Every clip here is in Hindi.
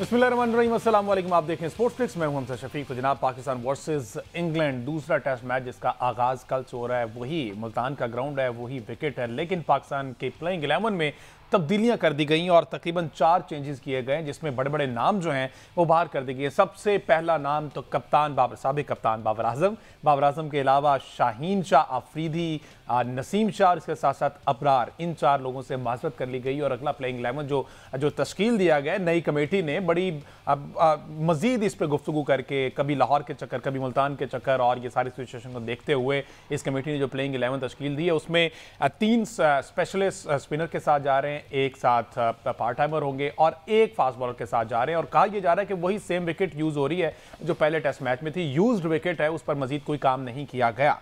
बसमिलकुम आप देखें स्पोर्ट्स ट्रिक्स मैं हूं हमसा शफीक तो जनाब पाकिस्तान वर्सेस इंग्लैंड दूसरा टेस्ट मैच जिसका आगाज़ कल से हो रहा है वही मुल्तान का ग्राउंड है वही विकेट है लेकिन पाकिस्तान के प्लेइंग एलेवन में तब्दीलियां कर दी गई और तकरीबन चार चेंजेस किए गए जिसमें बड़े बड़े नाम जो हैं वो बाहर कर दिए गए सबसे पहला नाम तो कप्तान बाबर सबक कप्तान बाबर आजम बाबर आजम के अलावा शाहीन शाह आफरीदी नसीम शाह इसके साथ साथ अबरार इन चार लोगों से माजरत कर ली गई और अगला प्लेइंग एलेवन जो जो तश्कील दिया गया नई कमेटी ने बड़ी मजीद इस पर गुफ्तु करके कभी लाहौर के चक्कर कभी मुल्तान के चक्कर और ये सारी सिचुएशन को देखते हुए इस कमेटी ने जो प्लेइंग एलेवन तश्कील दी है उसमें तीन स्पेशलिस्ट स्पिनर के साथ जा रहे हैं एक साथ पार्ट टाइमर होंगे और एक फास्ट बॉलर के साथ जा रहे हैं और कहा यह जा रहा है कि वही सेम विकेट यूज़ हो रही है जो पहले टेस्ट मैच में थी यूज विकेट है उस पर मजीद कोई काम नहीं किया गया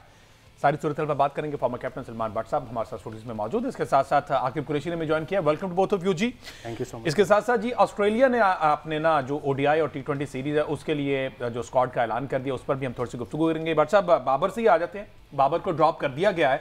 सारी सूरत पर बात करेंगे फॉर्मर कैप्टन सलमान भट्ट साहब हमारे साथ स्टूडियो में मौजूद इसके साथ साथ आकिब कुरेशी ने भी ज्वाइन किया welcome to both of you जी थैंक यू सो मच इसके साथ साथ जी ऑस्ट्रेलिया ने अपने ना जो ओडीआई और टी ट्वेंटी सीरीज है उसके लिए जो स्कॉड का ऐलान कर दिया उस पर भी हम थोड़ी सी गुफ्तु करेंगे भट्ट साहब बाबर से ही आ जाते हैं बाबर को ड्रॉप कर दिया गया है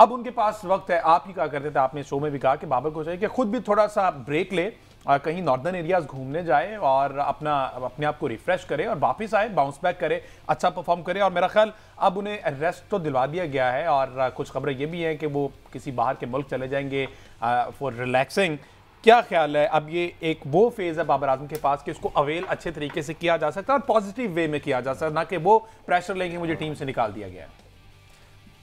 अब उनके पास वक्त है आप ही कहा करते थे आपने शो में भी कहा कि बाबर को चाहिए कि खुद भी थोड़ा सा ब्रेक ले आ, कहीं नॉर्दर्न एरियाज घूमने जाए और अपना अपने आप को रिफ्रेश करे और वापस आए बाउंस बैक करे अच्छा परफॉर्म करे और मेरा ख्याल अब उन्हें रेस्ट तो दिलवा दिया गया है और कुछ खबरें ये भी हैं कि वो किसी बाहर के मुल्क चले जाएंगे फॉर रिलैक्सिंग क्या ख्याल है अब ये एक वो फेज़ है बाबर आजम के पास कि उसको अवेल अच्छे तरीके से किया जा सकता है और पॉजिटिव वे में किया जा सकता है ना कि वो प्रेशर लेंगे मुझे टीम से निकाल दिया गया है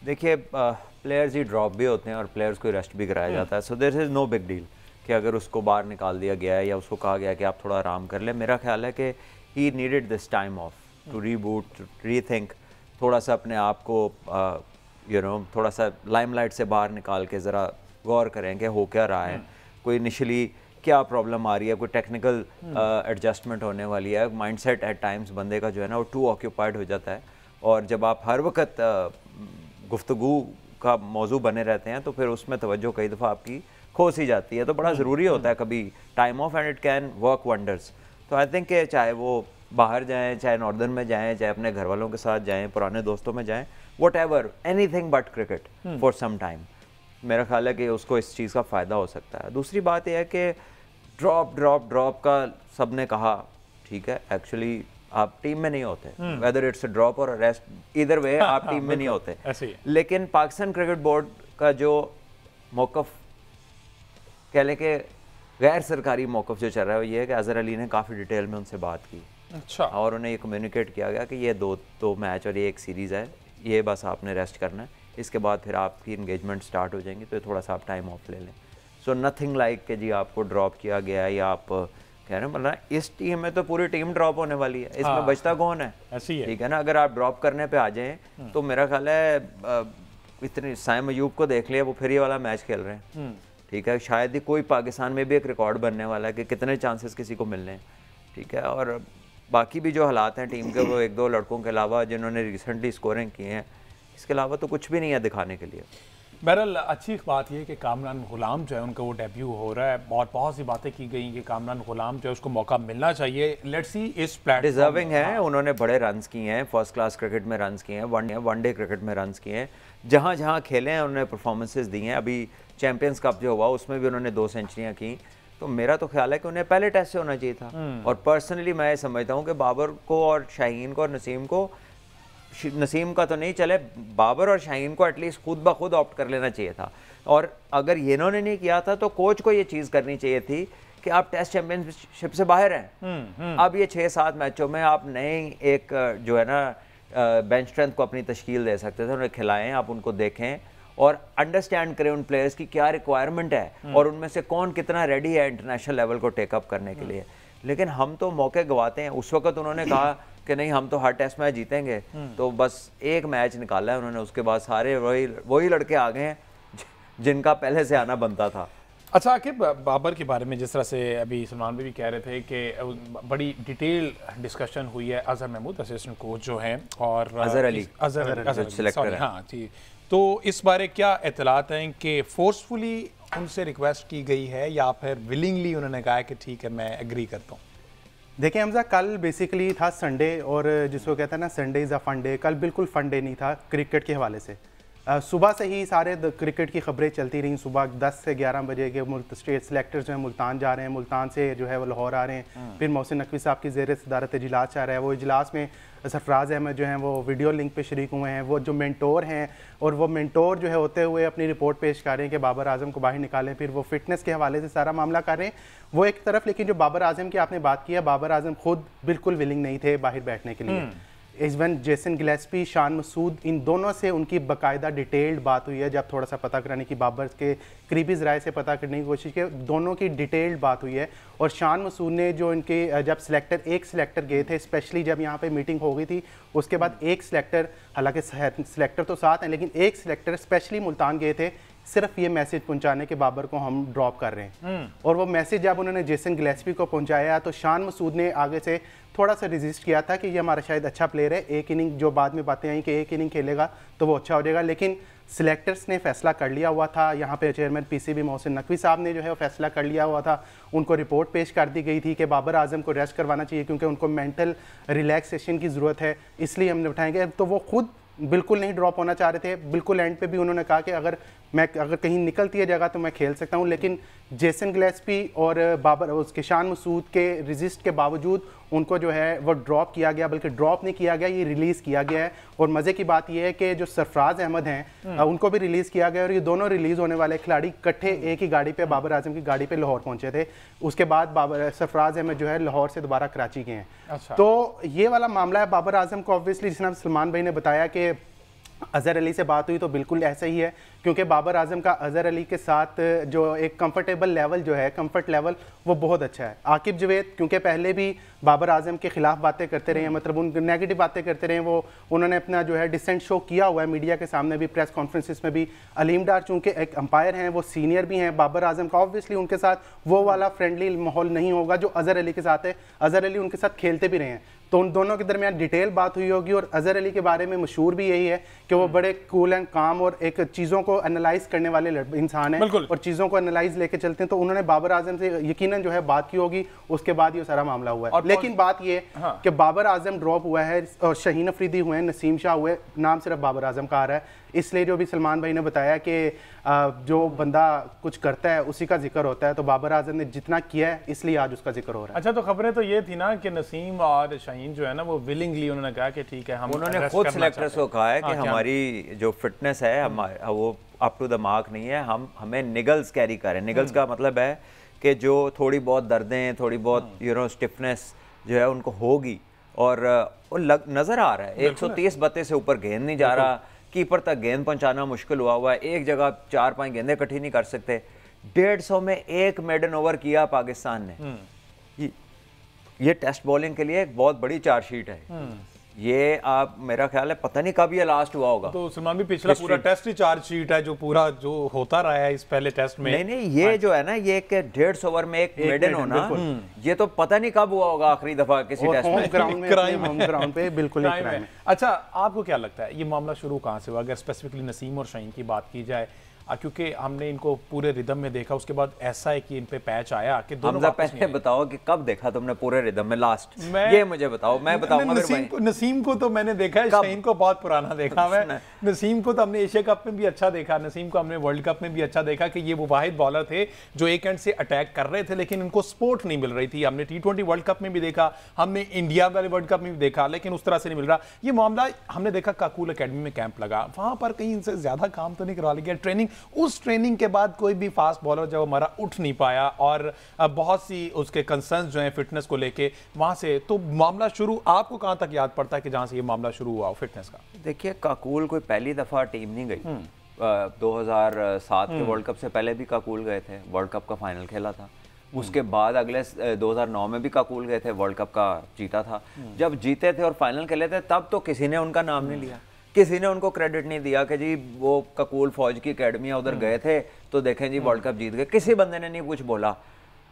देखिए प्लेयर्स ही ड्रॉप भी होते हैं और प्लेयर्स को रेस्ट भी कराया जाता है so there is no big deal कि अगर उसको बाहर निकाल दिया गया है या उसको कहा गया कि आप थोड़ा आराम कर लें मेरा ख्याल है कि he needed this time off to reboot rethink थोड़ा सा अपने आप को यू नो थोड़ा सा लाइमलाइट से बाहर निकाल के ज़रा गौर करें कि हो क्या रहा है hmm. कोई इनिशली क्या प्रॉब्लम आ रही है कोई टेक्निकल एडजस्टमेंट hmm. होने वाली है माइंडसेट एट टाइम्स बंदे का जो है ना वो टू ऑक्यूपाइड हो जाता है और जब आप हर वक्त uh, गुफ्तु का मौजू बने रहते हैं तो फिर उसमें तोज्जो कई दफ़ा आपकी खोस ही जाती है तो बड़ा ज़रूरी होता है कभी time off and it can work wonders तो आई थिंक चाहे वो बाहर जाएँ चाहे नॉर्दर्न में जाएँ चाहे अपने घर वालों के साथ जाएँ पुराने दोस्तों में जाएँ whatever anything but cricket for some time मेरा ख्याल है कि उसको इस चीज़ का फ़ायदा हो सकता है दूसरी बात यह है कि ड्रॉप ड्रॉप ड्रॉप का सब ने कहा ठीक है एक्चुअली आप टीम में नहीं होते वेदर इट्स ड्रॉप और अरेस्ट इधर वे आप टीम में नहीं होते लेकिन पाकिस्तान क्रिकेट बोर्ड का जो मौकफ कह लें कि गैर सरकारी मौकफ जो चल रहा है वो ये है कि अजहर अली ने काफ़ी डिटेल में उनसे बात की अच्छा और उन्हें ये कम्युनिकेट किया गया कि ये दो दो मैच और ये एक सीरीज़ है ये बस आपने रेस्ट करना है इसके बाद फिर आपकी इंगेजमेंट स्टार्ट हो जाएंगी तो थोड़ा सा आप टाइम ऑफ ले लें सो नथिंग लाइक कि जी आपको ड्रॉप किया गया या आप कह रहे हैं मतलब इस टीम में तो पूरी टीम ड्रॉप होने वाली है इसमें हाँ, बचता कौन है ऐसी है ठीक है ना अगर आप ड्रॉप करने पे आ जाएं हम्म। तो मेरा ख्याल है इतने साइम अयूब को देख लिया वो फिर ये वाला मैच खेल रहे हैं हम्म। ठीक है शायद ही कोई पाकिस्तान में भी एक रिकॉर्ड बनने वाला है कि कितने चांसेस किसी को मिलने ठीक है और बाकी भी जो हालात हैं टीम के वो एक दो लड़कों के अलावा जिन्होंने रिसेंटली स्कोरिंग की है इसके अलावा तो कुछ भी नहीं है दिखाने के लिए बहरल अच्छी बात यह कि कामरान गुलाम जो है उनका वो डेब्यू हो रहा है और बहुत सी बातें की गई कि कामरान गुलाम जो है उसको मौका मिलना चाहिए लेट्स सी इस प्लेट डिजर्विंग है उन्होंने बड़े रन किए हैं फर्स्ट क्लास क्रिकेट में रन किए हैं वन डे क्रिकेट में रन किए हैं जहाँ जहाँ खेले हैं उन्होंने परफॉर्मेंसेज दी हैं अभी चैम्पियंस कप जो हुआ उसमें भी उन्होंने दो सेंचुरियाँ की तो मेरा तो ख्याल है कि उन्हें पहले टेस्ट से होना चाहिए था हम्म। और पर्सनली मैं समझता हूँ कि बाबर को और शाहीन को और नसीम को नसीम का तो नहीं चले बाबर और शाहीन को एटलीस्ट खुद ब खुद ऑप्ट कर लेना चाहिए था और अगर इन्होंने नहीं किया था तो कोच को ये चीज़ करनी चाहिए थी कि आप टेस्ट चैंपियनशिप से बाहर हैं हम्म, हम्म। अब ये छः सात मैचों में आप नए एक जो है ना बेंच स्ट्रेंथ को अपनी तश्कील दे सकते थे उन्हें खिलाएं आप उनको देखें और अंडरस्टैंड करें उन प्लेयर्स की क्या रिक्वायरमेंट है हम्म। और उनमें से कौन कितना रेडी है इंटरनेशनल लेवल को टेकअप करने के लिए लेकिन हम तो मौके गवाते हैं उस वक्त उन्होंने कहा कि नहीं हम तो हर टेस्ट मैच जीतेंगे हम्म। तो बस एक मैच निकाला है उन्होंने उसके बाद सारे वही वही लड़के आ गए हैं जिनका पहले से आना बनता था अच्छा आखिर बाबर के बारे में जिस तरह से अभी सलमान भी, भी कह रहे थे कि बड़ी डिटेल डिस्कशन हुई है अजहर महमूद असिस्टेंट कोच जो हैं और अजहर अली अजहर अजहर हाँ जी तो इस बारे क्या इतलात हैं कि फोर्सफुली उनसे रिक्वेस्ट की गई है या फिर विलिंगली उन्होंने कहा कि ठीक है मैं एग्री करता हूँ देखिए हमजा कल बेसिकली था संडे और जिसको कहते हैं ना Sunday is a fun day कल बिल्कुल फन डे नहीं था क्रिकेट के हवाले से सुबह से ही सारे क्रिकेट की खबरें चलती रहीं सुबह 10 से 11 बजे के स्टेट सेलेक्टर्स जो है मुल्तान जा रहे हैं मुल्तान से जो है वो लाहौर आ रहे हैं हम्म। फिर मोहसिन नकवी साहब की जेर सदारत इजलास आ रहा है वो इजलास में सरफराज अहमद जो हैं वो वीडियो लिंक पे शरीक हुए हैं वो जो मेंटोर हैं और वो मेंटोर जो है होते हुए अपनी रिपोर्ट पेश कर रहे हैं कि बाबर आजम को बाहर निकालें फिर वो फिटनेस के हवाले से सारा मामला कर रहे हैं वो एक तरफ लेकिन जो बाबर आजम की आपने बात की है बाबर आजम खुद बिल्कुल विलिंग नहीं थे बाहर बैठने के लिए हम्म। इवन जेसन गिलेस्पी शान मसूद इन दोनों से उनकी बाकायदा डिटेल्ड बात हुई है जब थोड़ा सा पता कराने की बाबर के करीबी ज़राए से पता करने की कोशिश की दोनों की डिटेल्ड बात हुई है और शान मसूद ने जो इनके जब सिलेक्टर एक सिलेक्टर गए थे स्पेशली जब यहाँ पे मीटिंग हो गई थी उसके बाद एक सिलेक्टर हालांकि सिलेक्टर तो साथ हैं लेकिन एक सिलेक्टर स्पेशली मुल्तान गए थे सिर्फ ये मैसेज पहुंचाने के बाबर को हम ड्रॉप कर रहे हैं हम्म। और वो मैसेज जब उन्होंने जेसन गलेसपी को पहुंचाया तो शान मसूद ने आगे से थोड़ा सा रिजिस्ट किया था कि ये हमारा शायद अच्छा प्लेयर है एक इनिंग जो बाद में बातें आई कि एक इनिंग खेलेगा तो वो अच्छा हो जाएगा लेकिन सिलेक्टर्स ने फैसला कर लिया हुआ था यहाँ पे चेयरमैन पीसीबी मोहसिन नकवी साहब ने जो है वो फैसला कर लिया हुआ था उनको रिपोर्ट पेश कर दी गई थी कि बाबर आजम को रेस्ट करवाना चाहिए क्योंकि उनको मेंटल रिलैक्सेशन की ज़रूरत है इसलिए हमने उठाएंगे तो वो खुद बिल्कुल नहीं ड्रॉप होना चाह रहे थे बिल्कुल एंड पे भी उन्होंने कहा कि अगर मैं अगर कहीं निकलती है जगह तो मैं खेल सकता हूँ लेकिन जेसन ग्लेसपी और बाबर उस किशान मसूद के रजिस्ट के बावजूद उनको जो है वो ड्रॉप किया गया बल्कि ड्रॉप नहीं किया गया ये रिलीज़ किया गया है और मज़े की बात यह है कि जो सरफराज अहमद हैं हम्म। उनको भी रिलीज़ किया गया और ये दोनों रिलीज़ होने वाले खिलाड़ी इकट्ठे एक ही गाड़ी पे बाबर आजम की गाड़ी पे लाहौर पहुंचे थे उसके बाद बाबर सरफराज अहमद जो है लाहौर से दोबारा कराची गए हैं अच्छा। तो ये वाला मामला है बाबर आजम को ऑब्वियसली जिसने सलमान भाई ने बताया कि अज़हर अली से बात हुई तो बिल्कुल ऐसा ही है क्योंकि बाबर आजम का अज़हर अली के साथ जो एक कंफर्टेबल लेवल जो है कंफर्ट लेवल वो बहुत अच्छा है आकिब जवेद क्योंकि पहले भी बाबर आजम के ख़िलाफ़ बातें करते रहे हैं हम्म। मतलब उन नेगेटिव बातें करते रहे हैं वो उन्होंने अपना जो है डिसेंट शो किया हुआ है मीडिया के सामने भी प्रेस कॉन्फ्रेंसिस में भी अलीम डार चूँकि एक अंपायर हैं वो सीनियर भी हैं बाबर आजम का ऑब्वियसली उनके साथ वो वाला फ्रेंडली माहौल नहीं होगा जो अज़हर अली के साथ है अज़हर अली उनके साथ खेलते भी रहे हैं तो उन दोनों के दरमियान डिटेल बात हुई होगी और अज़हर अली के बारे में मशहूर भी यही है कि वो बड़े कूल एंड काम और एक चीज़ों को एनालाइज करने वाले इंसान हैं और चीज़ों को एनालाइज लेके चलते हैं तो उन्होंने बाबर आजम से यकीनन जो है बात की होगी उसके बाद ये सारा मामला हुआ है और लेकिन बात ये हाँ। कि बाबर आजम ड्रॉप हुआ है और शहीन अफरीदी हुए नसीम शाह हुए नाम सिर्फ बाबर आजम का आ रहा है इसलिए जो भी सलमान भाई ने बताया कि जो बंदा कुछ करता है उसी का जिक्र होता है तो बाबर आजम ने जितना किया है इसलिए आज उसका जिक्र हो रहा है अच्छा तो खबरें तो ये थी ना कि नसीम और शाहीन जो है ना वो विलिंगली उन्होंने कहा कि ठीक है हम उन्होंने खुद सिलेक्टर को कहा है कि हाँ, हमारी जो फिटनेस है वो अप टू द मार्क नहीं है हम हमें निगल्स कैरी करें निगल्स का मतलब है कि जो थोड़ी बहुत दर्दें थोड़ी बहुत यू नो स्टिफनेस जो है उनको होगी और लग, नज़र आ रहा है एक सौ तीस बत्ते से ऊपर गेंद नहीं जा रहा कीपर तक गेंद पहुंचाना मुश्किल हुआ हुआ है एक जगह चार पांच गेंदे इकट्ठी नहीं कर सकते डेढ़ सौ में एक मेडन ओवर किया पाकिस्तान ने हम्म। ये टेस्ट बॉलिंग के लिए एक बहुत बड़ी चार्जशीट है हम्म। ये आप मेरा ख्याल है पता नहीं कब ये लास्ट हुआ होगा तो सलमान भी पिछला पूरा टेस्ट ही चार शीट है जो पूरा जो होता रहा है इस पहले टेस्ट में नहीं नहीं ये हाँ। जो है ना ये एक डेढ़ सौ ओवर में एक, एक मेडन होना हम्म, ये तो पता नहीं कब हुआ होगा आखिरी दफा किसी टेस्ट में ग्राउंड क्राइम पे बिल्कुल अच्छा आपको क्या लगता है ये मामला शुरू कहाँ से हुआ अगर स्पेसिफिकली नसीम और शहीन की बात की जाए क्योंकि हमने इनको पूरे रिदम में देखा उसके बाद ऐसा है कि इन पे पैच आया कि दोनों पहले बताओ कि कब देखा तुमने पूरे रिदम में लास्ट मैं, ये मुझे बताओ मैं बताऊं नसीम को नसीम को तो मैंने देखा है शाहीन को बहुत पुराना देखा मैं नसीम को तो हमने एशिया कप में भी अच्छा देखा नसीम को हमने वर्ल्ड कप में भी अच्छा देखा कि ये वो वाहिद बॉलर थे जो एक एंड से अटैक कर रहे थे लेकिन उनको सपोर्ट नहीं मिल रही थी हमने टी वर्ल्ड कप में भी देखा हमने इंडिया वाले वर्ल्ड कप में भी देखा लेकिन उस तरह से नहीं मिल रहा ये मामला हमने देखा काकूल अकेडमी में कैंप लगा वहां पर कहीं इनसे ज्यादा काम तो नहीं करवा लिया ट्रेनिंग उस ट्रेनिंग के बाद कोई भी फास्ट बॉलर जब हमारा उठ नहीं पाया और बहुत सी उसके कंसर्न जो हैं फिटनेस को लेके वहाँ से तो मामला शुरू आपको कहाँ तक याद पड़ता है कि जहाँ से ये मामला शुरू हुआ फिटनेस का देखिए काकुल कोई पहली दफ़ा टीम नहीं गई हम्म। दो 2007 के वर्ल्ड हम्म। कप से पहले भी काकुल गए थे वर्ल्ड कप का फाइनल खेला था हम्म। उसके बाद अगले 2009 में भी काकुल गए थे वर्ल्ड कप का जीता था जब जीते थे और फाइनल खेले थे तब तो किसी ने उनका नाम नहीं लिया किसी ने उनको क्रेडिट नहीं दिया कि जी वो ककूल फौज की अकेडमी उधर हम्म। गए थे तो देखें जी वर्ल्ड हम्म। कप जीत गए किसी बंदे ने नहीं कुछ बोला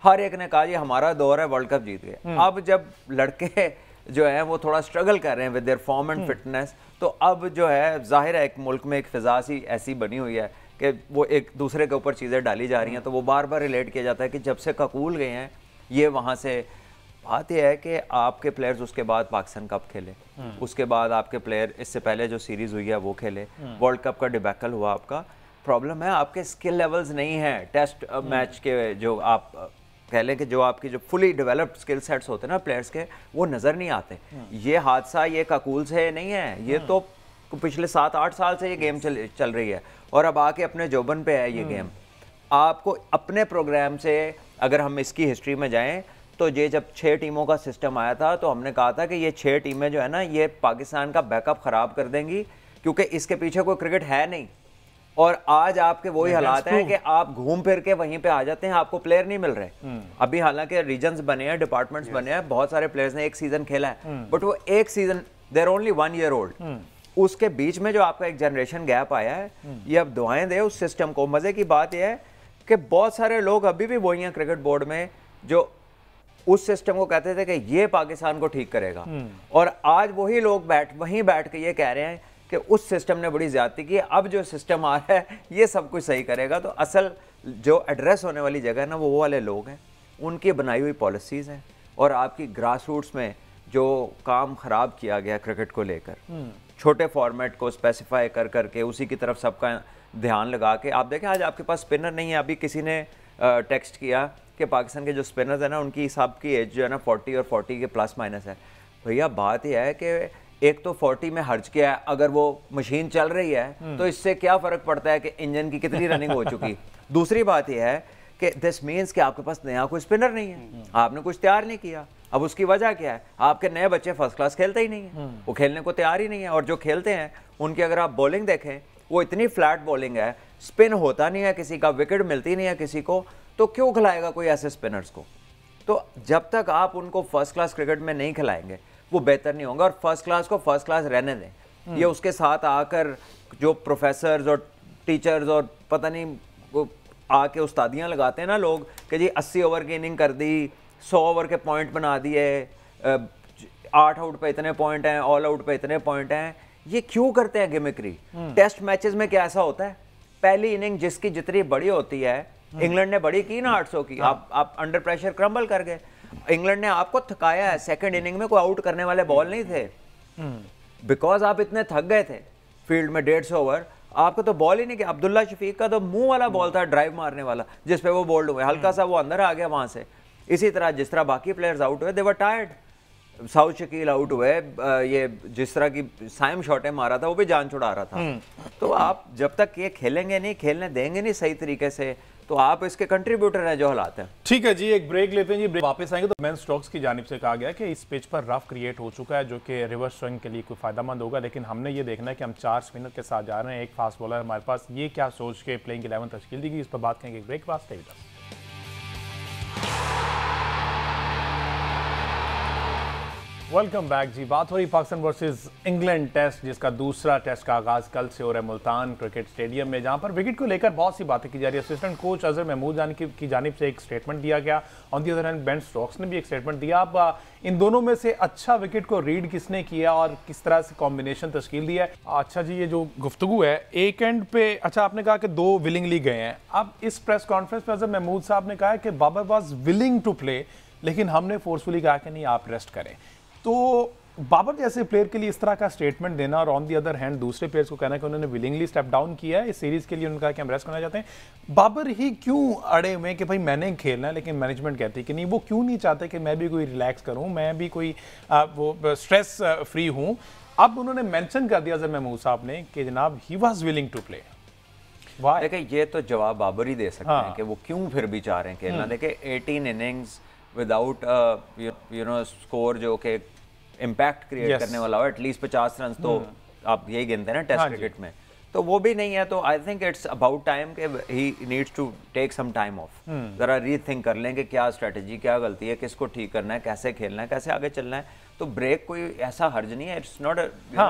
हर एक ने कहा जी हमारा दौर है वर्ल्ड कप जीत गए हम्म। अब जब लड़के जो है वो थोड़ा स्ट्रगल कर रहे हैं with their form and fitness तो अब जो है जाहिर है एक मुल्क में एक फिजा सी ऐसी बनी हुई है कि वो एक दूसरे के ऊपर चीज़ें डाली जा रही हैं तो वो बार बार रिलेट किया जाता है कि जब से ककूल गए हैं ये वहाँ से बात यह है कि आपके प्लेयर्स उसके बाद पाकिस्तान कप खेले हम्म। उसके बाद आपके प्लेयर इससे पहले जो सीरीज़ हुई है वो खेले वर्ल्ड कप का डिबैकल हुआ आपका प्रॉब्लम है आपके स्किल लेवल्स नहीं है टेस्ट मैच के जो आप uh, कह लें कि जो आपकी जो फुली डेवलप्ड स्किल सेट्स होते हैं ना प्लेयर्स के वो नज़र नहीं आते हम्म। ये हादसा ये काकूल से नहीं है ये हम्म। तो पिछले सात आठ साल से ये गेम चल चल रही है और अब आके अपने जोबन पे है ये गेम आपको अपने प्रोग्राम से अगर हम इसकी हिस्ट्री में जाएं तो ये जब छः टीमों का सिस्टम आया था तो हमने कहा था कि ये छः टीमें जो है ना ये पाकिस्तान का बैकअप ख़राब कर देंगी क्योंकि इसके पीछे कोई क्रिकेट है नहीं और आज आपके वही हालात हैं कि आप घूम फिर के वहीं पे आ जाते हैं आपको प्लेयर नहीं मिल रहे hmm. अभी हालांकि रीजन बने हैं डिपार्टमेंट्स बने हैं बहुत सारे प्लेयर्स ने एक सीजन खेला है बट hmm. वो एक season there only one year old उसके बीच में जो आपका एक जनरेशन गैप आया है hmm. ये अब दुआएं दे उस सिस्टम को मज़े की बात यह है कि बहुत सारे लोग अभी भी वही हैं क्रिकेट बोर्ड में जो उस सिस्टम को कहते थे कि ये पाकिस्तान को ठीक करेगा हम्म। और आज वही लोग बैठ वहीं बैठ के ये कह रहे हैं कि उस सिस्टम ने बड़ी ज्यादा की अब जो सिस्टम आ रहा है ये सब कुछ सही करेगा तो असल जो एड्रेस होने वाली जगह है ना वो वाले लोग हैं उनकी बनाई हुई पॉलिसीज़ हैं और आपकी ग्रास रूट्स में जो काम ख़राब किया गया क्रिकेट को लेकर हम्म। छोटे फॉर्मेट को स्पेसिफाई कर करके उसी की तरफ सबका ध्यान लगा के आप देखें आज आपके पास स्पिनर नहीं है अभी किसी ने टेक्स्ट किया कि पाकिस्तान के जो स्पिनर्स हैं ना उनकी हिसाब की एज जो है ना फोर्टी और फोर्टी के प्लस माइनस है भैया बात यह है कि एक तो 40 में हर्ज किया है अगर वो मशीन चल रही है हम्म। तो इससे क्या फ़र्क पड़ता है कि इंजन की कितनी रनिंग हो चुकी दूसरी बात यह है कि दिस मीन्स कि आपके पास नया कोई स्पिनर नहीं है हम्म। आपने कुछ तैयार नहीं किया अब उसकी वजह क्या है आपके नए बच्चे फर्स्ट क्लास खेलते ही नहीं है हम्म। वो खेलने को तैयार ही नहीं है और जो खेलते हैं उनकी अगर आप बॉलिंग देखें वो इतनी फ्लैट बॉलिंग है स्पिन होता नहीं है किसी का विकेट मिलती नहीं है किसी को तो क्यों खिलाएगा कोई ऐसे स्पिनर्स को तो जब तक आप उनको फर्स्ट क्लास क्रिकेट में नहीं खिलाएंगे वो बेहतर नहीं होगा और फर्स्ट क्लास को फर्स्ट क्लास रहने दें ये हम्म। उसके साथ आकर जो प्रोफेसर और टीचर्स और पता नहीं वो आके उस्तादियाँ लगाते हैं ना लोग कि जी अस्सी ओवर की इनिंग कर दी सौ ओवर के पॉइंट बना दिए आठ आउट पे इतने पॉइंट हैं ऑल आउट पे इतने पॉइंट हैं ये क्यों करते हैं गिमिक्री टेस्ट मैचेस में क्या ऐसा होता है पहली इनिंग जिसकी जितनी बड़ी होती है हाँ। इंग्लैंड ने बड़ी की ना 800 की हाँ। आप आप अंडर प्रेशर क्रम्बल कर गए इंग्लैंड ने आपको थकाया है सेकेंड इनिंग में कोई आउट करने वाले बॉल नहीं थे बिकॉज हम्म। आप इतने थक गए थे फील्ड में डेढ़ ओवर आपको तो बॉल ही नहीं किया अब्दुल्ला शफीक का तो मुंह वाला बॉल हम्म। था ड्राइव मारने वाला जिसपे वो बोल्ड हुए हल्का हम्म। सा वो अंदर आ गया वहां से इसी तरह जिस तरह बाकी प्लेयर्स आउट हुए देवर टायर्ड साउथ शकील आउट हुए ये जिस तरह की साइम शॉटें मारा था वो भी जान छुड़ा रहा था तो आप जब तक ये खेलेंगे नहीं खेलने देंगे नहीं सही तरीके से तो आप इसके कंट्रीब्यूटर हैं हालात हैं ठीक है जी एक ब्रेक लेते हैं जी ब्रेक वापस आएंगे तो मैन स्टॉक्स की जानब से कहा गया कि इस पेज पर रफ क्रिएट हो चुका है जो कि रिवर्स स्विंग के लिए कोई मंद होगा लेकिन हमने ये देखना है कि हम चार स्पिनर के साथ जा रहे हैं एक फास्ट बॉलर हमारे पास ये क्या सोच के प्लेइंग इलेवन तश्ल दी गई इस पर बात करेंगे ब्रेक फास्ट है वेलकम बैक जी बात हो रही पाकिस्तान वर्सेस इंग्लैंड टेस्ट जिसका दूसरा टेस्ट का आगाज कल से हो रहा है मुल्तान क्रिकेट स्टेडियम में जहां पर विकेट को लेकर बहुत सी बातें की जा रही है असिस्टेंट कोच अजहर महमूद जान की, की जानब से एक स्टेटमेंट दिया गया on the other hand Stokes ने भी एक स्टेटमेंट दिया अब इन दोनों में से अच्छा विकेट को रीड किसने किया और किस तरह से कॉम्बिनेशन तश्कील दिया है अच्छा जी ये जो गुफ्तु है एक एंड पे अच्छा आपने कहा कि दो विलिंगली गए हैं अब इस प्रेस कॉन्फ्रेंस में अजहर महमूद साहब ने कहा कि Babar was willing to play लेकिन हमने फोर्सफुली कहा कि नहीं आप रेस्ट करें तो बाबर जैसे प्लेयर के लिए इस तरह का स्टेटमेंट देना और ऑन दी अदर हैंड दूसरे प्लेयर्स को कहना कि उन्होंने विलिंगली स्टेप डाउन किया है इस सीरीज के लिए उनका क्या रेस्ट करना चाहते हैं बाबर ही क्यों अड़े हुए कि भाई मैंने खेलना है लेकिन मैनेजमेंट कहती है कि नहीं वो क्यों नहीं चाहते कि मैं भी कोई रिलैक्स करूँ मैं भी कोई आ, वो स्ट्रेस फ्री हूँ अब उन्होंने मैंशन कर दिया जब महमूद साहब ने कि जनाब he was willing to play देखिए ये तो जवाब बाबर ही दे सकते हाँ। हैं कि वो क्यों फिर भी चाह रहे हैं खेलना हम्म। देखिए 18 innings without you know score जो कि इम्पैक्ट क्रिएट yes. करने वाला हो एटलीस्ट पचास रन तो hmm. आप यही गिनते हैं ना टेस्ट क्रिकेट हाँ में तो वो भी नहीं है तो I think it's about time के he needs to take some time off ज़रा रीथिंक कर लें कि क्या स्ट्रेटजी क्या गलती है किसको ठीक करना है कैसे खेलना है कैसे आगे चलना है तो ब्रेक कोई ऐसा हर्ज नहीं है it's not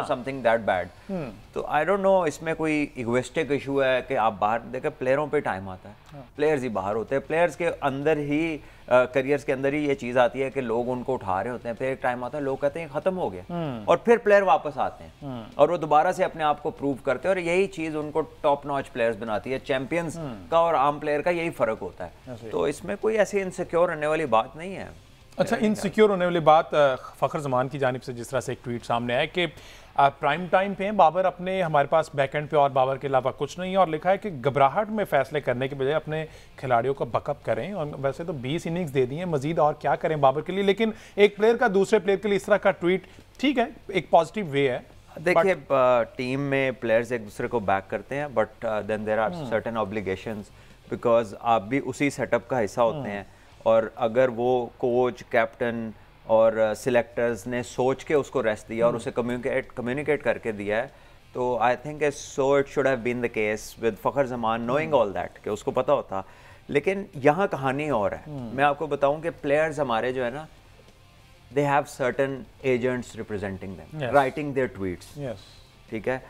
something that bad तो आई डोंट नो इसमें कोई इगोस्टिक इशू है कि आप बाहर देखें प्लेयरों पे टाइम आता है हाँ. प्लेयर्स ही बाहर होते हैं प्लेयर्स के अंदर ही करियर्स uh, के अंदर ही ये चीज़ आती है कि लोग उनको उठा रहे होते हैं फिर एक टाइम आता है लोग कहते हैं ख़त्म हो गया हम्म। और फिर प्लेयर वापस आते हैं हम्म। और वो दोबारा से अपने आप को प्रूव करते हैं और यही चीज़ उनको टॉप नॉच प्लेयर्स बनाती है चैंपियंस हम्म। का और आम प्लेयर का यही फ़र्क होता है तो इसमें कोई ऐसी इनसिक्योर रहने वाली बात नहीं है अच्छा इनसिक्योर होने वाली बात फ़खर जमान की जानब से जिस तरह से एक ट्वीट सामने आया कि प्राइम टाइम पे हैं बाबर अपने हमारे पास बैकएंड पे और बाबर के अलावा कुछ नहीं है और लिखा है कि घबराहट में फैसले करने के बजाय अपने खिलाड़ियों को बकअप करें और वैसे तो 20 इनिंग्स दे दी हैं मजीद और क्या करें बाबर के लिए लेकिन एक प्लेयर का दूसरे प्लेयर के लिए इस तरह का ट्वीट ठीक है एक पॉजिटिव वे है देखिए टीम में प्लेयर्स एक दूसरे को बैक करते हैं but then there are certain obligation because आप भी उसी सेटअप का हिस्सा होते हम्म। हैं और अगर वो कोच कैप्टन और सिलेक्टर्स uh, ने सोच के उसको रेस्ट दिया और हम्म। उसे कम्युनिकेट कम्युनिकेट करके दिया है तो I think so it should have been the case with Fakhar Zaman knowing all that कि उसको पता होता लेकिन यहाँ कहानी और है हम्म। मैं आपको बताऊँ कि प्लेयर्स हमारे जो है ना they have certain agents representing them writing their tweets ठीक है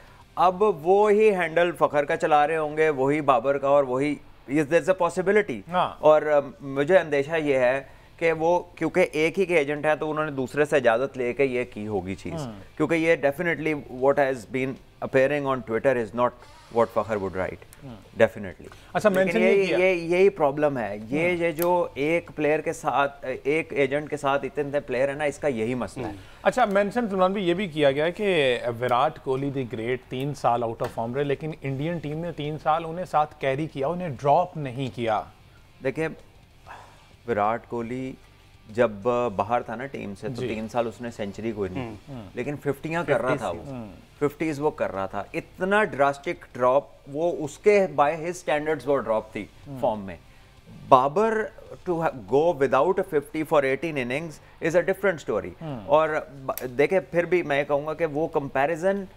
अब वो ही हैंडल फ़खर का चला रहे होंगे वही बाबर का और वही इज अ पॉसिबिलिटी और um, मुझे अंदेशा ये है कि वो क्योंकि एक ही के एजेंट है तो उन्होंने दूसरे से इजाज़त लेके ये की होगी चीज़ हाँ। क्योंकि ये definitely what has been appearing on Twitter is not what Fakhar would write definitely अच्छा मेंशन ये ये यही प्रॉब्लम है ये हाँ। ये जो एक प्लेयर के साथ एक एजेंट के साथ इतने इतने प्लेयर है ना इसका यही मसला है हम्म। अच्छा मेंशन सलमान भी ये भी किया गया है कि विराट कोहली दी ग्रेट तीन साल आउट ऑफ फॉर्म रहे लेकिन इंडियन टीम ने तीन साल उन्हें साथ कैरी किया उन्हें ड्रॉप नहीं किया देखिए विराट कोहली जब बाहर था ना टीम से तो तीन साल उसने सेंचुरी कोई नहीं हम्म। लेकिन फिफ्टियाँ कर रहा था वो हम्म। फिफ्टीज़ वो कर रहा था इतना ड्रास्टिक ड्रॉप वो उसके बाय हिज स्टैंडर्ड्स वो ड्रॉप थी फॉर्म में Babar to go without fifty for eighteen innings is a different story और देखे फिर भी मैं कहूँगा कि वो कंपेरिजन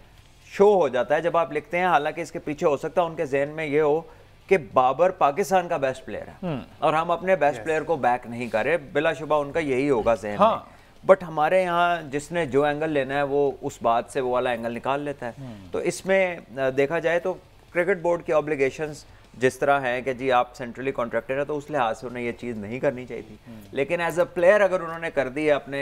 शो हो जाता है जब आप लिखते हैं हालांकि इसके पीछे हो सकता है उनके जहन में ये हो कि बाबर पाकिस्तान का बेस्ट प्लेयर है hmm. और हम अपने बेस्ट yes. प्लेयर को बैक नहीं करें बिलाशुबा उनका यही होगा जहन हाँ. में बट हमारे यहाँ जिसने जो एंगल लेना है वो उस बात से वो वाला एंगल निकाल लेता है हम्म। तो इसमें देखा जाए तो क्रिकेट बोर्ड की ऑब्लिगेशन जिस तरह हैं कि जी आप सेंट्रली कॉन्ट्रैक्टेड है तो उस लिहाज से उन्हें ये चीज़ नहीं करनी चाहिए थी हम्म। लेकिन एज अ प्लेयर अगर उन्होंने कर दी है अपने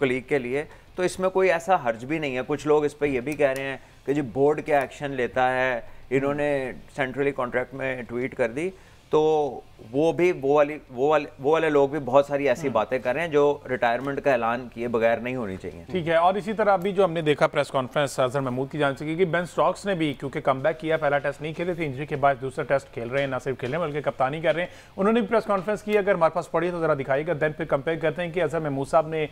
कलीग के लिए तो इसमें कोई ऐसा हर्ज भी नहीं है कुछ लोग इस पर यह भी कह रहे हैं कि जी बोर्ड क्या एक्शन लेता है इन्होंने सेंट्रली कॉन्ट्रैक्ट में ट्वीट कर दी तो वो भी वो वाली वो वाले वो वाले लोग भी बहुत सारी ऐसी हम्म। बातें कर रहे हैं जो रिटायरमेंट का ऐलान किए बगैर नहीं होनी चाहिए ठीक है और इसी तरह अभी जो हमने देखा प्रेस कॉन्फ्रेंस अजहर महमूद की जान से की कि बेन स्टॉक्स ने भी क्योंकि कम किया पहला टेस्ट नहीं खेले थे इंजरी के बाद दूसरा टेस्ट खेल रहे हैं ना सिर्फ खेल रहे हैं बल्कि कप्तानी कर रहे हैं उन्होंने भी प्रेस कॉन्फ्रेंस की अगर हमारे पास पड़ी तो जरा दिखाईगा देन फिर कंपेयर करते हैं कि अजहर महमूद साहब ने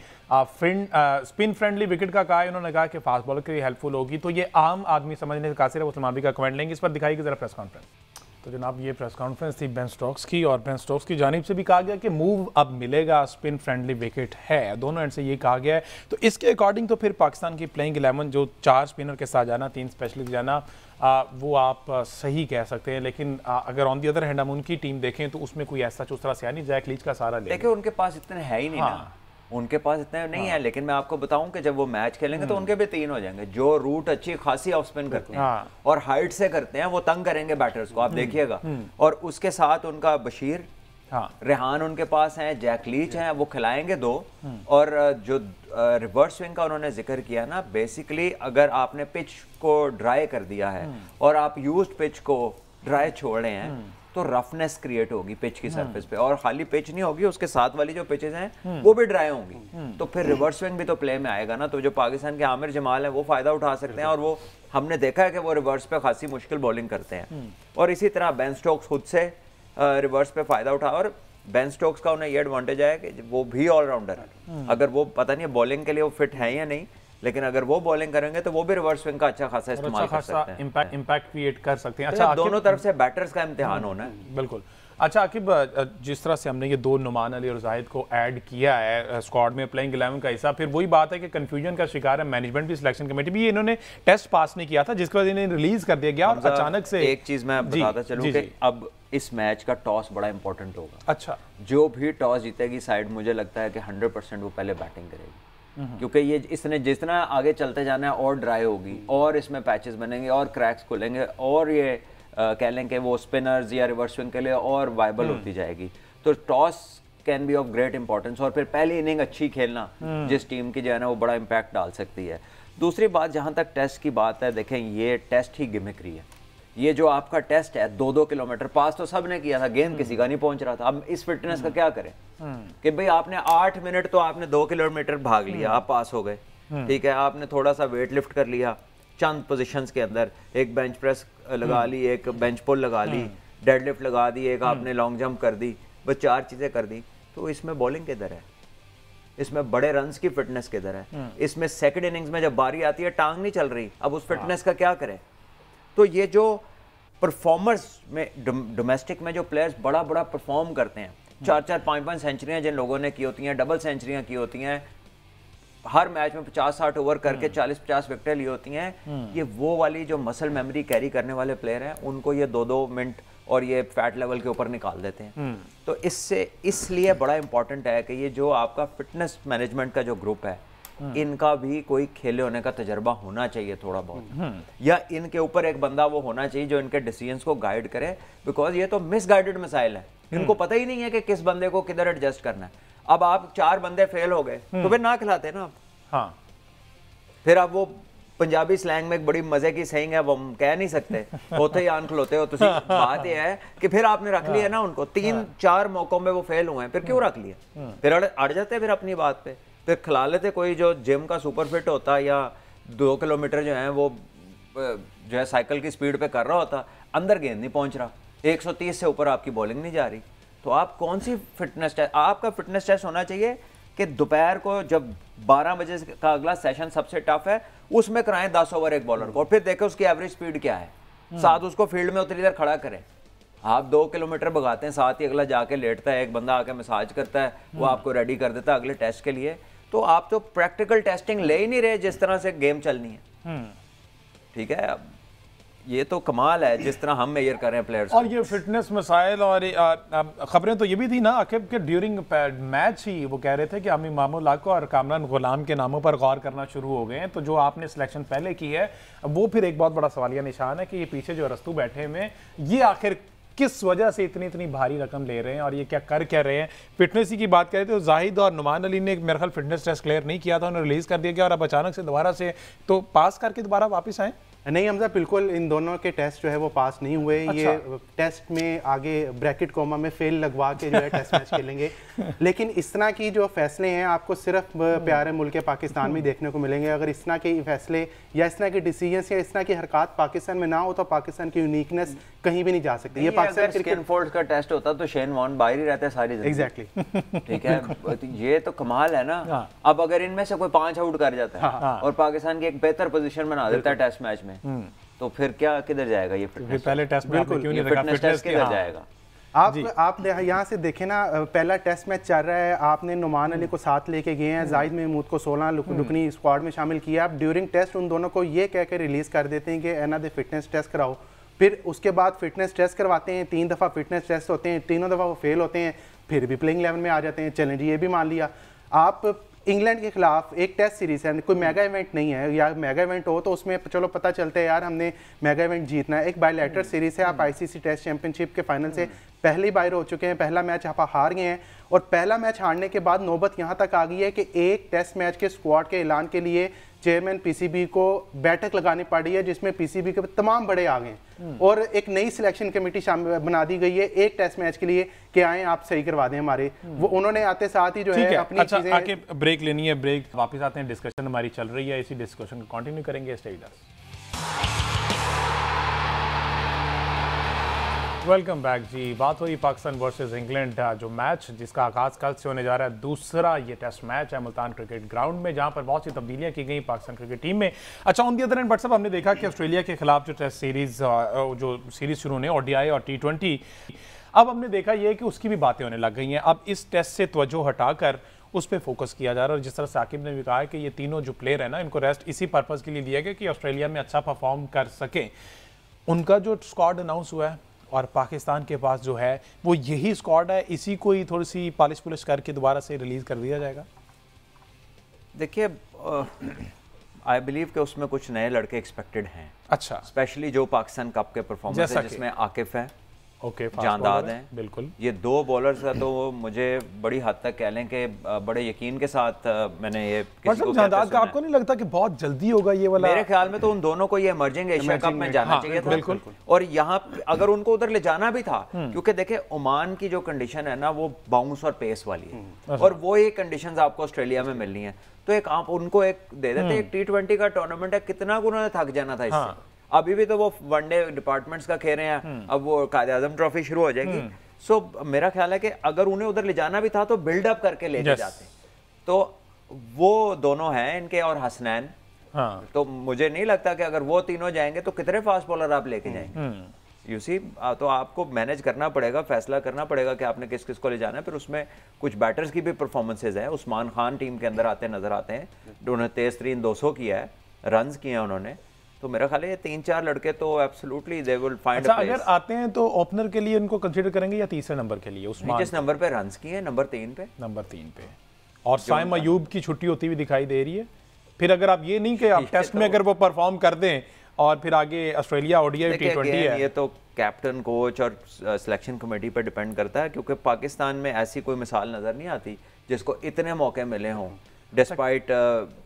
स्पिन फ्रेंडली विकेट का कहा उन्होंने कहा कि फास्ट बॉलर के लिए हेल्पफुल होगी तो ये आम आदमी समझने से कासिर है वो का कमेंट लेंगे इस पर दिखाई जरा प्रेस कॉन्फ्रेंस तो जनाब ये प्रेस कॉन्फ्रेंस थी बेन स्टॉक्स की और बेन स्टॉक्स की जानब से भी कहा गया कि मूव अब मिलेगा स्पिन फ्रेंडली विकेट है दोनों एंड से ये कहा गया है तो इसके अकॉर्डिंग तो फिर पाकिस्तान की प्लेइंग इलेवन जो चार स्पिनर के साथ जाना तीन स्पेशलिस्ट जाना आ, वो आप सही कह सकते हैं लेकिन आ, अगर ऑन दी अदर हैंड हम उनकी टीम देखें तो उसमें कोई ऐसा चुस्तरा सिया नहीं जैक लीच का सारा लेकिन उनके पास इतने है ही नहीं हाँ। उनके पास इतने नहीं हाँ। है लेकिन मैं आपको बताऊं कि जब वो मैच खेलेंगे तो हम्म। उनके भी तीन हो जाएंगे जो रूट अच्छी खासी ऑफ स्पिन करते हैं हाँ। और हाइट से करते हैं वो तंग करेंगे बैटर्स को आप हम्म। देखिएगा हम्म। और उसके साथ उनका बशीर हाँ। रेहान उनके पास हैं जैक लीच हैं वो खिलाएंगे दो और जो रिवर्स स्विंग का उन्होंने जिक्र किया ना बेसिकली अगर आपने पिच को ड्राई कर दिया है और आप यूज पिच को ड्राई छोड़ रहे हैं तो रफनेस क्रिएट होगी पिच की सरफेस हम्म। पे और खाली पिच नहीं होगी उसके साथ वाली जो पिचेज हैं हम्म। वो भी ड्राई होंगी हम्म। तो फिर रिवर्स स्विंग भी तो प्ले में आएगा ना तो जो पाकिस्तान के आमिर जमाल है वो फ़ायदा उठा सकते हैं और वो हमने देखा है कि वो रिवर्स पे खासी मुश्किल बॉलिंग करते हैं और इसी तरह बैन स्टोक्स खुद से रिवर्स पे फ़ायदा उठा और बैन स्टोक्स का उन्हें ये एडवांटेज है कि वो भी ऑलराउंडर है अगर वो पता नहीं बॉलिंग के लिए वो फिट है या नहीं लेकिन अगर वो बॉलिंग करेंगे तो वो भी रिवर्स स्विंग का अच्छा खासा अच्छा इस्तेमाल अच्छा सकते हैं इंपैक्ट क्रिएट हाँ। कर सकते हैं तो अच्छा दोनों तरफ से बैटर्स का इम्तिहान हाँ। होना है बिल्कुल अच्छा आकिब जिस तरह से हमने ये दो नुमान अली और जाहिद को ऐड किया है स्क्वाड में प्लेइंग इलेवन का हिस्सा फिर वही बात है कि कंफ्यूजन का शिकार है मैनेजमेंट भी सिलेक्शन कमेटी भी इन्होंने टेस्ट पास नहीं किया था जिसके बाद इन्हें रिलीज कर दिया गया और अचानक से एक चीज़ मैं बताता चलूँ कि अब इस मैच का टॉस बड़ा इंपॉर्टेंट होगा अच्छा जो भी टॉस जीतेगी साइड मुझे लगता है कि हंड्रेड वो पहले बैटिंग करेगी हम्म। क्योंकि ये इसने जितना आगे चलते जाना है और ड्राई होगी हम्म। और इसमें पैचेस बनेंगे और क्रैक्स खुलेंगे और ये कह लें कि वो स्पिनर्स या रिवर्स स्विंग के लिए और वाइबल हम्म। होती जाएगी तो toss can be of great importance और फिर पहली इनिंग अच्छी खेलना जिस टीम की जो है ना वो बड़ा इम्पैक्ट डाल सकती है दूसरी बात जहाँ तक टेस्ट की बात है देखें ये टेस्ट ही गिमिक्री है ये जो आपका टेस्ट है दो दो किलोमीटर पास तो सब ने किया था गेंद किसी का नहीं पहुंच रहा था अब इस फिटनेस का क्या करें कि भाई आपने आठ मिनट तो आपने दो किलोमीटर भाग लिया आप पास हो गए ठीक है आपने थोड़ा सा वेट लिफ्ट कर लिया चंद पोजिशन के अंदर एक बेंच प्रेस लगा ली एक बेंच पुल लगा ली डेड लिफ्ट लगा दी एक आपने लॉन्ग जंप कर दी बस चार चीज़ें कर दी तो इसमें बॉलिंग किधर है इसमें बड़े रन की फिटनेस किधर है हम्म। इसमें सेकंड इनिंग्स में जब बारी आती है टांग नहीं चल रही अब उस फिटनेस हाँ। का क्या करें तो ये जो परफॉर्मर्स में डोमेस्टिक में जो प्लेयर्स बड़ा बड़ा परफॉर्म करते हैं चार चार पाँच पाँच सेंचुरियाँ जिन लोगों ने की होती हैं डबल सेंचुरियाँ की होती हैं हर मैच में पचास साठ ओवर करके हम्म। चालीस पचास विकटें ली होती हैं हम्म। ये वो वाली जो मसल मेमोरी कैरी करने वाले प्लेयर हैं उनको ये दो दो मिनट और ये फैट लेवल के ऊपर निकाल देते हैं हम्म। तो इससे इसलिए बड़ा इंपॉर्टेंट है कि ये जो आपका फिटनेस मैनेजमेंट का जो ग्रुप है हाँ। इनका भी कोई खेले होने का तजर्बा होना चाहिए थोड़ा बहुत हम्म। या इनके ऊपर एक बंदा वो होना चाहिए जो इनके डिसीजन को गाइड करे बिकॉज ये तो मिसगाइडेड मिसाइल है इनको पता ही नहीं है कि किस बंदे को किधर एडजस्ट करना है अब आप चार बंदे फेल हो गए तो हम्म। फिर ना खिलाते ना आप हाँ फिर आप वो पंजाबी स्लैंग में एक बड़ी मजे की सहिंग है वो हम कह नहीं सकते होते ही आन खलोते हो तो बात यह है कि फिर आपने रख लिया हाँ। ना उनको तीन हाँ। चार मौकों में वो फेल हुए हैं फिर क्यों हम्म। रख लिया फिर अड़ जाते हैं फिर अपनी बात पे फिर खिला लेते कोई जो जिम का सुपर फिट होता या दो किलोमीटर जो है वो जो है साइकिल की स्पीड पे कर रहा होता अंदर गेंद नहीं पहुंच रहा 130 से ऊपर आपकी बॉलिंग नहीं जा रही तो आप कौन सी फिटनेस टेस्ट आपका फिटनेस टेस्ट होना चाहिए कि दोपहर को जब 12 बजे का अगला सेशन सबसे टफ है उसमें कराएं 10 ओवर एक बॉलर को और फिर देखें उसकी एवरेज स्पीड क्या है हम्म। साथ उसको फील्ड में उतनी देर खड़ा करें आप दो किलोमीटर भगाते हैं साथ ही अगला जाके लेटता है एक बंदा आके मसाज करता है वो हम्म। आपको रेडी कर देता है अगले टेस्ट के लिए तो आप तो प्रैक्टिकल टेस्टिंग ले ही नहीं रहे जिस तरह से गेम चलनी है हम्म। ठीक है ये तो कमाल है जिस तरह हम मेयर कर रहे हैं प्लेयर्स और ये फिटनेस मसाइल और खबरें तो ये भी थी ना आखिर के ड्यूरिंग मैच ही वो कह रहे थे कि हम इमाम लाको और कामरान गुलाम के नामों पर गौर करना शुरू हो गए हैं तो जो आपने सिलेक्शन पहले की है वो फिर एक बहुत बड़ा सवालिया निशान है कि ये पीछे जो रस्तू बैठे हुए ये आखिर किस वजह से इतनी इतनी भारी रकम ले रहे हैं और ये क्या कर क्या रहे हैं फिटनेस की बात करें तो जाहिद और नुमान अली ने मेरे ख्याल फिटनेस टेस्ट क्लियर नहीं किया था उन्हें रिलीज़ कर दिया गया और अब अचानक से दोबारा से तो पास करके दोबारा वापस आएँ नहीं हमजा बिल्कुल इन दोनों के टेस्ट जो है वो पास नहीं हुए अच्छा। ये टेस्ट में आगे ब्रैकेट कोमा में फेल लगवा के जो है टेस्ट मैच खेलेंगे लेकिन इस तरह की जो फैसले हैं आपको सिर्फ हम्म। प्यारे मुल्क पाकिस्तान में देखने को मिलेंगे अगर इस तरह के फैसले या इस तरह के डिसीजन या इस तरह की हरकत पाकिस्तान में ना हो तो पाकिस्तान की यूनिकनेस कहीं भी नहीं जा सकती ये पाकिस्तान क्रिकेट का टेस्ट होता तो शेन वॉन बाहर ही रहता है सारी एग्जैक्टली ठीक है तो ये तो कमाल है ना हाँ। अब अगर इनमें से कोई पांच आउट कर जाता है हाँ। और पाकिस्तान की एक बेहतर पोजिशन बना देता है टेस्ट मैच में में हम्म। तो फिर क्या किधर जाएगा ये पहले टेस्ट में क्यों नहीं फिटनेस टेस्ट किधर जाएगा हाँ। आप आप यहाँ से देखें ना पहला टेस्ट मैच चल रहा है आपने नुमान अली को साथ लेके गए हैं हम्म। जाहिद महमूद को सोलह रुकनी हम्म। स्क्वाड में शामिल किया आप ड्यूरिंग टेस्ट उन दोनों को ये कह के रिलीज़ कर देते हैं कि एना दे फिटनेस टेस्ट कराओ फिर उसके बाद फिटनेस टेस्ट करवाते हैं तीन दफ़ा फिटनेस टेस्ट होते हैं तीनों दफ़ा वो फेल होते हैं फिर भी प्लेइंग इलेवन में आ जाते हैं चलें जी ये भी मान लिया आप इंग्लैंड के खिलाफ एक टेस्ट सीरीज़ है कोई मेगा इवेंट नहीं है या मेगा इवेंट हो तो उसमें चलो पता चलता है यार हमने मेगा इवेंट जीतना है एक बायलेटर हम्म। सीरीज़ है आप आईसीसी टेस्ट चैंपियनशिप के फाइनल से हम्म। पहले ही बाहर हो चुके हैं पहला मैच आप हार गए हैं और पहला मैच हारने के बाद नौबत यहाँ तक आ गई है कि एक टेस्ट मैच के स्क्वाड के ऐलान के लिए चेयरमैन पीसीबी को बैठक लगानी पड़ रही है जिसमें पीसीबी के तमाम बड़े आ गए और एक नई सिलेक्शन कमेटी बना दी गई है एक टेस्ट मैच के लिए कि आए आप सही करवा दें हमारे वो उन्होंने आते साथ ही जो है, है अपनी अच्छा, आके ब्रेक लेनी है ब्रेक वापस आते हैं डिस्कशन हमारी चल रही है इसी डिस्कशन को कंटिन्यू करेंगे वेलकम बैक जी बात हो रही पाकिस्तान वर्सेस इंग्लैंड जो मैच जिसका आगाज़ कल से होने जा रहा है दूसरा ये टेस्ट मैच है मुल्तान क्रिकेट ग्राउंड में जहां पर बहुत सी तब्दीलियां की गई पाकिस्तान क्रिकेट टीम में अच्छा on the other end but साहब हमने देखा कि ऑस्ट्रेलिया के खिलाफ जो टेस्ट सीरीज़ जो सीरीज़ शुरू होने और डी और टी अब हमने देखा ये कि उसकी भी बातें होने लग गई हैं अब इस टेस्ट से तवज्जो हटाकर उस पर फोकस किया जा रहा है और जिस तरह साकिब ने भी कहा कि ये तीनों जो प्लेयर हैं ना इनको रेस्ट इसी पर्पज़ के लिए दिया गया कि ऑस्ट्रेलिया में अच्छा परफॉर्म कर सकें उनका जो स्क्वाड अनाउंस हुआ है और पाकिस्तान के पास जो है वो यही स्क्वाड है इसी को ही थोड़ी सी पॉलिश पुलिश करके दोबारा से रिलीज़ कर दिया जाएगा देखिए आई बिलीव कि उसमें कुछ नए लड़के एक्सपेक्टेड हैं अच्छा स्पेशली जो पाकिस्तान कप के परफॉर्मेंस है जिसमें आकिफ है ओके जानदाद हैं बिल्कुल ये दो बॉलर का तो मुझे बड़ी हद तक कह लें कि बड़े यकीन के साथ मैंने ये जानदाद का आपको नहीं लगता कि बहुत जल्दी होगा ये वाला मेरे ख्याल में तो उन दोनों को ये इमर्जिंग एशिया कप में जाना चाहिए हाँ, था बिल्कुल और यहाँ अगर उनको उधर ले जाना भी था हम्म। क्योंकि देखे ओमान की जो कंडीशन है ना वो बाउंस और पेस वाली है हम्म, और वो ये कंडीशन आपको ऑस्ट्रेलिया में मिलनी है तो एक आप उनको एक दे देते हम्म। एक टी ट्वेंटी का टूर्नामेंट है कितना गुना थक जाना था इससे हाँ। अभी भी तो वो वनडे डिपार्टमेंट्स का खेल रहे हैं हम्म। अब वो कायद आजम ट्रॉफी शुरू हो जाएगी सो हम्म। मेरा ख्याल है कि अगर उन्हें उधर ले जाना भी था तो बिल्डअप करके ले जाते तो वो दोनों हैं इनके और हसनैन हाँ. तो मुझे नहीं लगता कि अगर वो तीनों जाएंगे तो कितने फास्ट बॉलर आप लेके हम्म। जाएंगे यूसी तो आपको मैनेज करना पड़ेगा फैसला करना पड़ेगा कि आपने किस किस को ले जाना है फिर उसमें कुछ बैटर्स की भी परफॉर्मेंसेज हैं उस्मान खान टीम के अंदर आते नजर आते हैं उन्होंने तेज तरीन दो किया है रन किए हैं उन्होंने तो मेरा ख्याल है तीन चार लड़के तो एब्सोल्युटली दे विल फाइंड अच्छा, अगर आते हैं तो ओपनर के लिए इनको कंसीडर करेंगे या तीसरे नंबर के लिए उसमें जिस नंबर पे रन किए हैं नंबर तीन पे नंबर तीन पे और साइम अयूब की छुट्टी होती हुई दिखाई दे रही है फिर अगर आप ये नहीं कि आप टेस्ट में तो- अगर वो परफॉर्म कर दें और फिर आगे ऑस्ट्रेलिया ओडीआई टी ट्वेंटी है ये तो कैप्टन कोच और सिलेक्शन कमेटी पर डिपेंड करता है क्योंकि पाकिस्तान में ऐसी कोई मिसाल नज़र नहीं आती जिसको इतने मौके मिले हों despite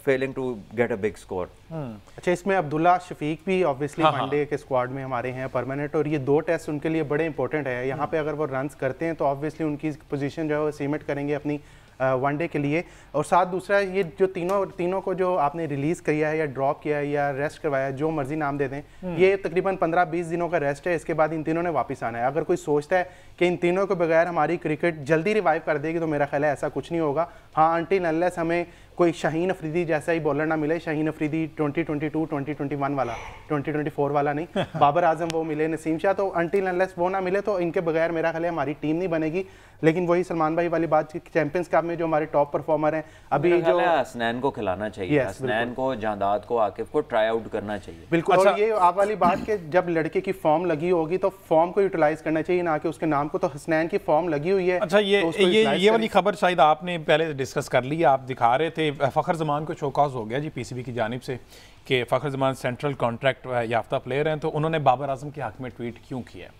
failing to get a big score अच्छा इसमें अब्दुल्ला शफीक भी ऑब्वियसली मंडे हाँ, हाँ। के स्क्वाड में हमारे हैं परमानेंट और ये दो टेस्ट उनके लिए बड़े इंपॉर्टेंट है यहाँ hmm। पे अगर वो रन करते हैं तो ऑब्वियसली उनकी पोजीशन जो है वो सीमेंट करेंगे अपनी वनडे के लिए और साथ दूसरा ये जो तीनों तीनों को जो आपने रिलीज़ किया है या ड्रॉप किया है या रेस्ट करवाया जो मर्जी नाम दे दें हम्म। ये तकरीबन पंद्रह बीस दिनों का रेस्ट है इसके बाद इन तीनों ने वापस आना है अगर कोई सोचता है कि इन तीनों के बगैर हमारी क्रिकेट जल्दी रिवाइव कर देगी तो मेरा ख्याल है ऐसा कुछ नहीं होगा हाँ आंटी नल्लेस हमें कोई शाहीन अफरीदी जैसा ही बॉलर ना मिले शाहीन अफरीदी 2022, 2021 वाला 2024 वाला नहीं बाबर आजम वो मिले नसीम शाह तो अंटिल अनलेस वो ना मिले तो इनके बगैर मेरा ख्याल हमारी टीम नहीं बनेगी लेकिन वही सलमान भाई वाली बात चैंपियंस कप में जो हमारे टॉप परफॉर्मर हैं अभी जो हसनैन को खिलाना चाहिए हसनैन को जानदाद को आकिफ को ट्राई आउट करना चाहिए बिल्कुल और अच्छा। ये आप वाली बात के जब लड़के की फॉर्म लगी होगी तो फॉर्म को यूटिलाइज करना चाहिए ना कि उसके नाम को तो हसनैन की फॉर्म लगी हुई है अच्छा ये तो ये वाली खबर शायद आपने पहले डिस्कस कर ली आप दिखा रहे थे फ़खर जमान को चौकाज हो गया जी पीसीबी की जानब से कि फ़खर जमान सेंट्रल कॉन्ट्रैक्ट याफ्ता प्लेयर हैं तो उन्होंने बाबर आजम के हक में ट्वीट क्यों किया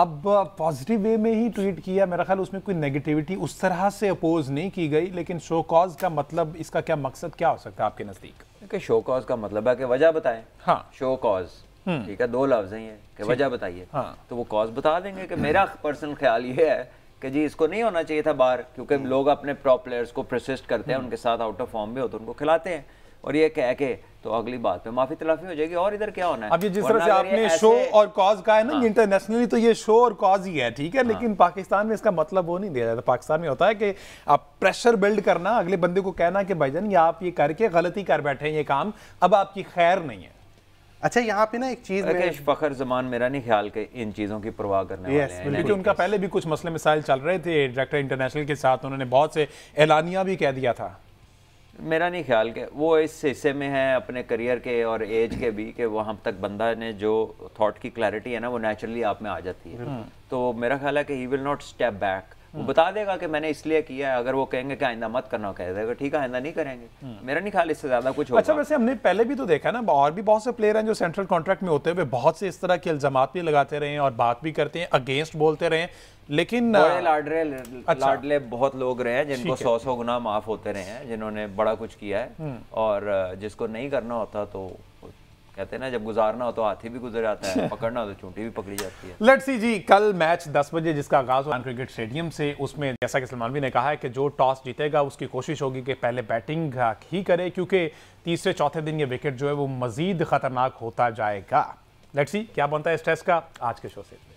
अब पॉजिटिव वे में ही ट्वीट किया मेरा ख्याल उसमें कोई नेगेटिविटी उस तरह से अपोज नहीं की गई लेकिन शो कॉज का मतलब इसका क्या मकसद क्या हो सकता है आपके नज़दीक देखिए शो कॉज का मतलब है कि वजह बताएं हाँ शो कॉज हम्म। ठीक है दो लफ्ज हैं कि वजह बताइए हाँ तो वो कॉज बता देंगे कि मेरा पर्सनल ख्याल ये है कि जी इसको नहीं होना चाहिए था बाहर क्योंकि हम्म। लोग अपने टॉप प्लेयर्स को प्रसिस्ट करते हैं हम्म। उनके साथ आउट ऑफ फॉर्म भी होते तो हैं उनको खिलाते हैं और ये कह के तो अगली बात पे माफी तलाफी हो जाएगी और इधर क्या होना है अब ये जिस तरह से आपने शो और कॉज का है ना हाँ। इंटरनेशनली तो ये शो और कॉज ही है ठीक है हाँ। लेकिन पाकिस्तान में इसका मतलब वो नहीं दिया जाता पाकिस्तान में होता है कि आप प्रेशर बिल्ड करना अगले बंदे को कहना कि भाईजन ये आप ये करके गलती कर बैठे ये काम अब आपकी खैर नहीं है अच्छा यहाँ पे ना एक चीज में फखर जमान मेरा नहीं ख्याल के इन चीजों की परवाह करने yes, वाले क्योंकि उनका पहले भी कुछ मसले मिसाइल चल रहे थे डायरेक्टर इंटरनेशनल के साथ उन्होंने बहुत से ऐलानिया भी कह दिया था मेरा नहीं ख्याल के वो इस हिस्से में है अपने करियर के और एज के भी कि हम तक बंदा ने जो थॉट की क्लैरिटी है ना वो नेचुरली आप में आ जाती है तो मेरा ख्याल है कि he will not step back हाँ। वो बता देगा कि मैंने इसलिए किया है अगर वो कहेंगे कि आइंदा मत करना कह देगा ठीक है आइंदा नहीं करेंगे हाँ। मेरा नहीं ख्याल इससे ज्यादा कुछ अच्छा वैसे हमने पहले भी तो देखा ना और भी बहुत से प्लेयर हैं जो सेंट्रल कॉन्ट्रैक्ट में होते हुए बहुत से इस तरह के इल्जाम भी लगाते रहे और बात भी करते हैं अगेंस्ट बोलते रहे लेकिन लाडले अच्छा। लाडले बहुत लोग रहे हैं जिनको सौ सौ गुना माफ होते रहे हैं जिन्होंने बड़ा कुछ किया है हम्म। और जिसको नहीं करना होता तो कहते हैं ना जब गुजारना हो तो हाथी भी गुजर जाता है पकड़ना हो तो चूंटी भी पकड़ी जाती है लेट्स सी जी कल मैच 10 बजे जिसका आगाज हो क्रिकेट स्टेडियम से उसमें जैसा कि भी ने कहा है कि जो टॉस जीतेगा उसकी कोशिश होगी कि पहले बैटिंग ही करे क्योंकि तीसरे चौथे दिन ये विकेट जो है वो मजीद खतरनाक होता जाएगा लेट्स सी क्या बनता है इस टेस्ट का आज के शो से